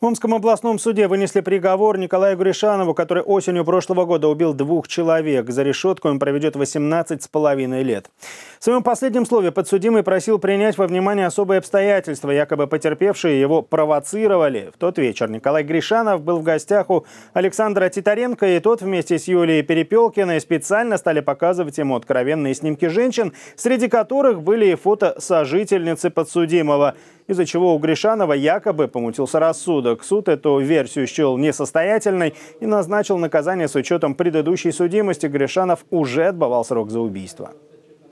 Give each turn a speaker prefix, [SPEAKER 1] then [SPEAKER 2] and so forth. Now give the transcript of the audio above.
[SPEAKER 1] В Омском областном суде вынесли приговор Николаю Гришанову, который осенью прошлого года убил двух человек. За решетку он проведет 18 с половиной лет. В своем последнем слове подсудимый просил принять во внимание особые обстоятельства, якобы потерпевшие его провоцировали. В тот вечер Николай Гришанов был в гостях у Александра Титаренко, и тот вместе с Юлией Перепелкиной специально стали показывать ему откровенные снимки женщин, среди которых были и фото сожительницы подсудимого из-за чего у Гришанова якобы помутился рассудок. Суд эту версию счел несостоятельной и назначил наказание с учетом предыдущей судимости. Гришанов уже отбывал срок за убийство.